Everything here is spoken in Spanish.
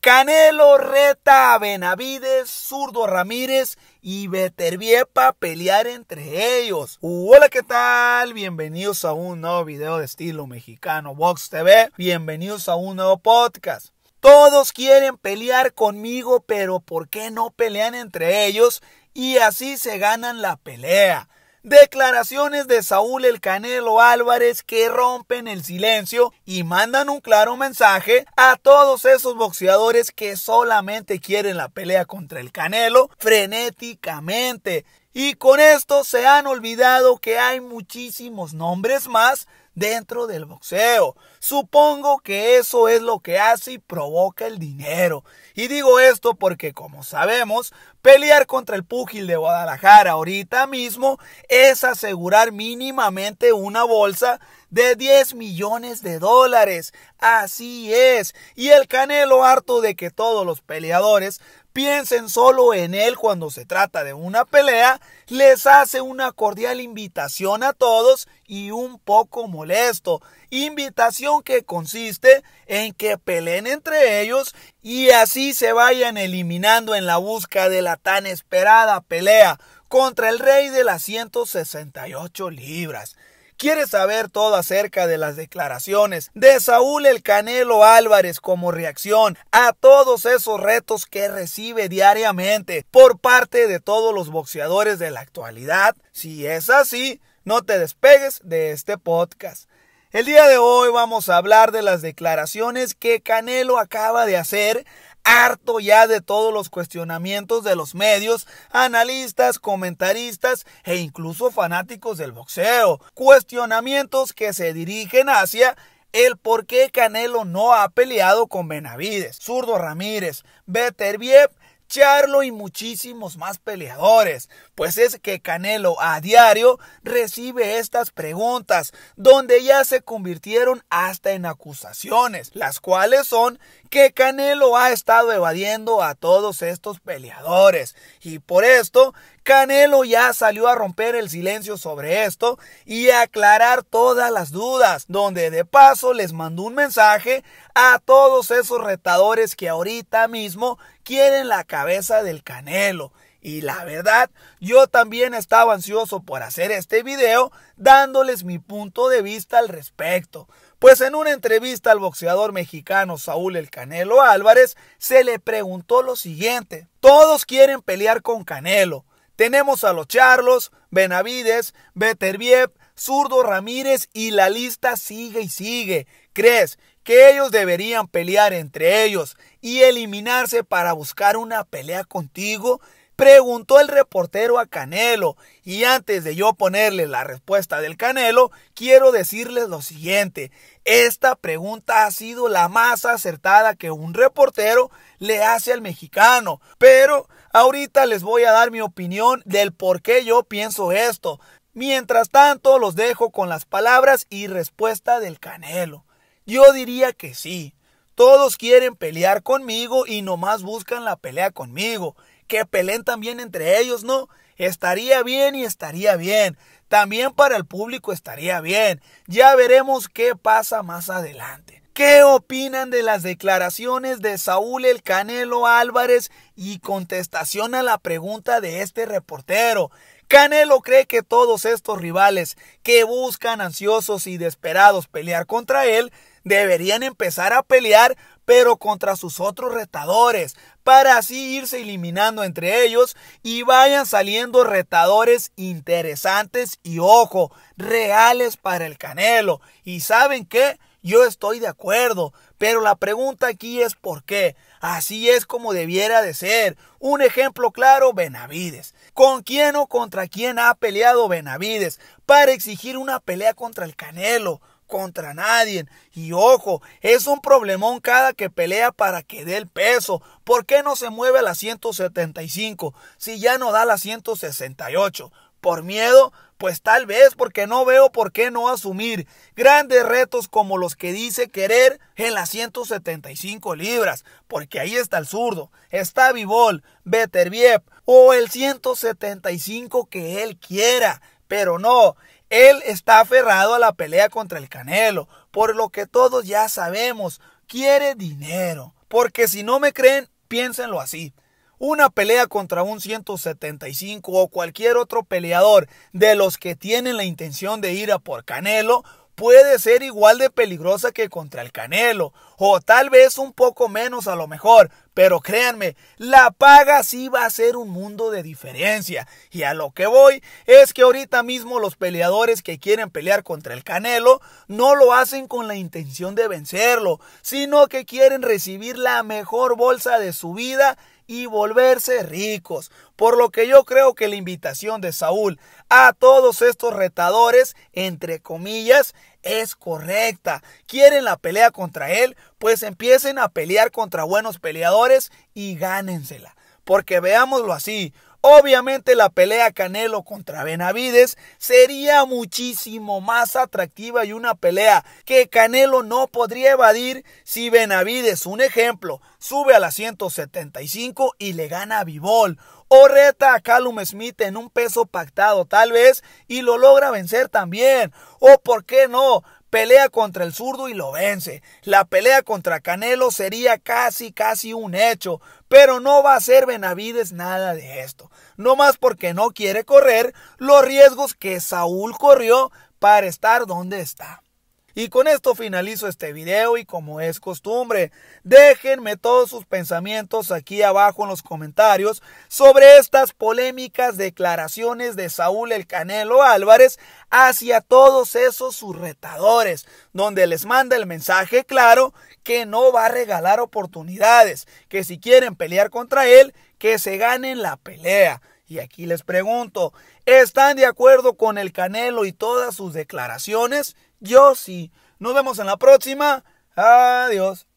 Canelo reta a Benavides, Zurdo Ramírez y Beterbie pelear entre ellos. Hola, ¿qué tal? Bienvenidos a un nuevo video de estilo mexicano Vox TV. Bienvenidos a un nuevo podcast. Todos quieren pelear conmigo, pero ¿por qué no pelean entre ellos? Y así se ganan la pelea. Declaraciones de Saúl el Canelo Álvarez que rompen el silencio y mandan un claro mensaje a todos esos boxeadores que solamente quieren la pelea contra el Canelo frenéticamente, y con esto se han olvidado que hay muchísimos nombres más dentro del boxeo. Supongo que eso es lo que hace y provoca el dinero. Y digo esto porque, como sabemos, pelear contra el púgil de Guadalajara ahorita mismo es asegurar mínimamente una bolsa de 10 millones de dólares. Así es. Y el Canelo, harto de que todos los peleadores piensen solo en él cuando se trata de una pelea, les hace una cordial invitación a todos y un poco molesto. Invitación que consiste en que peleen entre ellos y así se vayan eliminando en la busca de la tan esperada pelea contra el rey de las 168 libras. ¿Quieres saber todo acerca de las declaraciones de Saúl el Canelo Álvarez como reacción a todos esos retos que recibe diariamente por parte de todos los boxeadores de la actualidad? Si es así, no te despegues de este podcast. El día de hoy vamos a hablar de las declaraciones que Canelo acaba de hacer harto ya de todos los cuestionamientos de los medios, analistas, comentaristas e incluso fanáticos del boxeo. Cuestionamientos que se dirigen hacia el por qué Canelo no ha peleado con Benavides, Zurdo Ramírez, Beterbiev Charlo y muchísimos más peleadores. Pues es que Canelo a diario recibe estas preguntas, donde ya se convirtieron hasta en acusaciones, las cuales son que Canelo ha estado evadiendo a todos estos peleadores. Y por esto, Canelo ya salió a romper el silencio sobre esto y aclarar todas las dudas, donde de paso les mandó un mensaje a todos esos retadores que ahorita mismo quieren la cabeza del Canelo. Y la verdad, yo también estaba ansioso por hacer este video dándoles mi punto de vista al respecto. Pues en una entrevista al boxeador mexicano Saúl El Canelo Álvarez se le preguntó lo siguiente. Todos quieren pelear con Canelo. Tenemos a los Charlos, Benavides, Beterbiev, Zurdo Ramírez y la lista sigue y sigue. ¿Crees que ellos deberían pelear entre ellos y eliminarse para buscar una pelea contigo? Preguntó el reportero a Canelo. Y antes de yo ponerle la respuesta del Canelo, quiero decirles lo siguiente. Esta pregunta ha sido la más acertada que un reportero le hace al mexicano. Pero ahorita les voy a dar mi opinión del por qué yo pienso esto. Mientras tanto, los dejo con las palabras y respuesta del Canelo. Yo diría que sí. Todos quieren pelear conmigo y nomás buscan la pelea conmigo. Que peleen también entre ellos, ¿no? Estaría bien y estaría bien. También para el público estaría bien. Ya veremos qué pasa más adelante. ¿Qué opinan de las declaraciones de Saúl el Canelo Álvarez y contestación a la pregunta de este reportero? Canelo cree que todos estos rivales que buscan ansiosos y desesperados pelear contra él deberían empezar a pelear pero contra sus otros retadores para así irse eliminando entre ellos y vayan saliendo retadores interesantes y ojo, reales para el Canelo. ¿Y saben qué? Yo estoy de acuerdo, pero la pregunta aquí es por qué. Así es como debiera de ser. Un ejemplo claro, Benavides. ¿Con quién o contra quién ha peleado Benavides para exigir una pelea contra el Canelo? contra nadie. Y ojo, es un problemón cada que pelea para que dé el peso. ¿Por qué no se mueve a la 175 si ya no da la 168? ¿Por miedo? Pues tal vez porque no veo por qué no asumir grandes retos como los que dice querer en las 175 libras, porque ahí está el zurdo, está Vivol, Beterbiev o el 175 que él quiera, pero no, él está aferrado a la pelea contra el Canelo, por lo que todos ya sabemos, quiere dinero, porque si no me creen, piénsenlo así una pelea contra un 175 o cualquier otro peleador de los que tienen la intención de ir a por Canelo puede ser igual de peligrosa que contra el Canelo, o tal vez un poco menos a lo mejor, pero créanme, la paga sí va a ser un mundo de diferencia. Y a lo que voy es que ahorita mismo los peleadores que quieren pelear contra el Canelo no lo hacen con la intención de vencerlo, sino que quieren recibir la mejor bolsa de su vida y volverse ricos. Por lo que yo creo que la invitación de Saúl a todos estos retadores, entre comillas, es correcta. ¿Quieren la pelea contra él? Pues empiecen a pelear contra buenos peleadores y gánensela. Porque veámoslo así, Obviamente la pelea Canelo contra Benavides sería muchísimo más atractiva y una pelea que Canelo no podría evadir si Benavides, un ejemplo, sube a la 175 y le gana a Bivol o reta a Callum Smith en un peso pactado tal vez y lo logra vencer también. O por qué no, pelea contra el zurdo y lo vence. La pelea contra Canelo sería casi, casi un hecho, pero no va a ser Benavides nada de esto no más porque no quiere correr los riesgos que Saúl corrió para estar donde está. Y con esto finalizo este video y como es costumbre, déjenme todos sus pensamientos aquí abajo en los comentarios sobre estas polémicas declaraciones de Saúl el Canelo Álvarez hacia todos esos sus retadores, donde les manda el mensaje claro que no va a regalar oportunidades, que si quieren pelear contra él, que se ganen la pelea. Y aquí les pregunto, ¿están de acuerdo con el Canelo y todas sus declaraciones? Yo sí. Nos vemos en la próxima. Adiós.